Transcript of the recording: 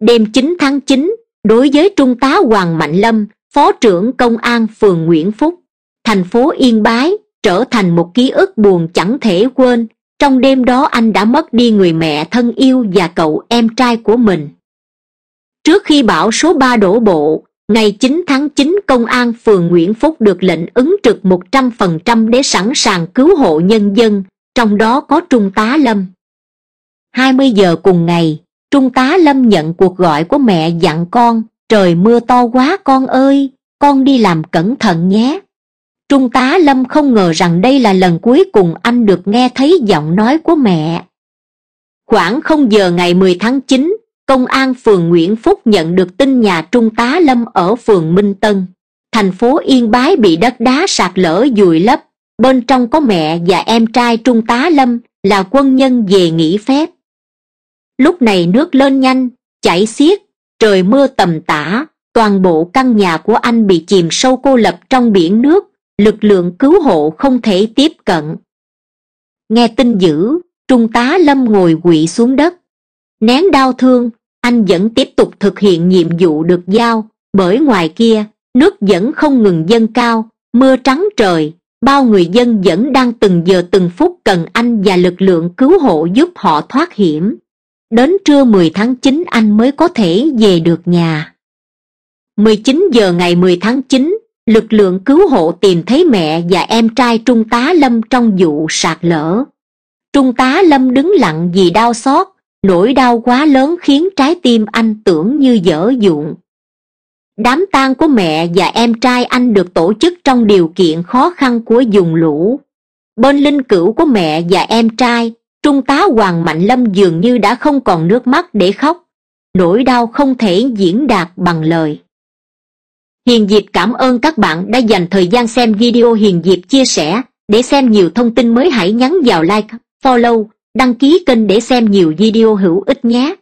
đêm chín tháng chín đối với trung tá hoàng mạnh lâm phó trưởng công an phường nguyễn phúc thành phố yên bái trở thành một ký ức buồn chẳng thể quên trong đêm đó anh đã mất đi người mẹ thân yêu và cậu em trai của mình trước khi bão số ba đổ bộ ngày chín tháng chín công an phường nguyễn phúc được lệnh ứng trực một trăm phần trăm để sẵn sàng cứu hộ nhân dân trong đó có trung tá lâm hai mươi giờ cùng ngày trung tá lâm nhận cuộc gọi của mẹ dặn con trời mưa to quá con ơi con đi làm cẩn thận nhé trung tá lâm không ngờ rằng đây là lần cuối cùng anh được nghe thấy giọng nói của mẹ khoảng không giờ ngày mười tháng chín, công an phường nguyễn phúc nhận được tin nhà trung tá lâm ở phường minh tân thành phố yên bái bị đất đá sạt lở dùi lấp bên trong có mẹ và em trai trung tá lâm là quân nhân về nghỉ phép lúc này nước lên nhanh chảy xiết trời mưa tầm tã toàn bộ căn nhà của anh bị chìm sâu cô lập trong biển nước lực lượng cứu hộ không thể tiếp cận nghe tin dữ trung tá lâm ngồi quỵ xuống đất nén đau thương anh vẫn tiếp tục thực hiện nhiệm vụ được giao bởi ngoài kia nước vẫn không ngừng dâng cao mưa trắng trời bao người dân vẫn đang từng giờ từng phút cần anh và lực lượng cứu hộ giúp họ thoát hiểm Đến trưa mười tháng chín anh mới có thể về được nhà. mười chín giờ ngày mười tháng chín lực lượng cứu hộ tìm thấy mẹ và em trai Trung tá Lâm trong vụ sạt lở. Trung tá Lâm đứng lặng vì đau xót, nỗi đau quá lớn khiến trái tim anh tưởng như dở dụng. Đám tang của mẹ và em trai anh được tổ chức trong điều kiện khó khăn của vùng lũ. Bên linh cữu của mẹ và em trai, trung tá hoàng mạnh lâm dường như đã không còn nước mắt để khóc nỗi đau không thể diễn đạt bằng lời hiền diệp cảm ơn các bạn đã dành thời gian xem video hiền diệp chia sẻ để xem nhiều thông tin mới hãy nhắn vào like follow đăng ký kênh để xem nhiều video hữu ích nhé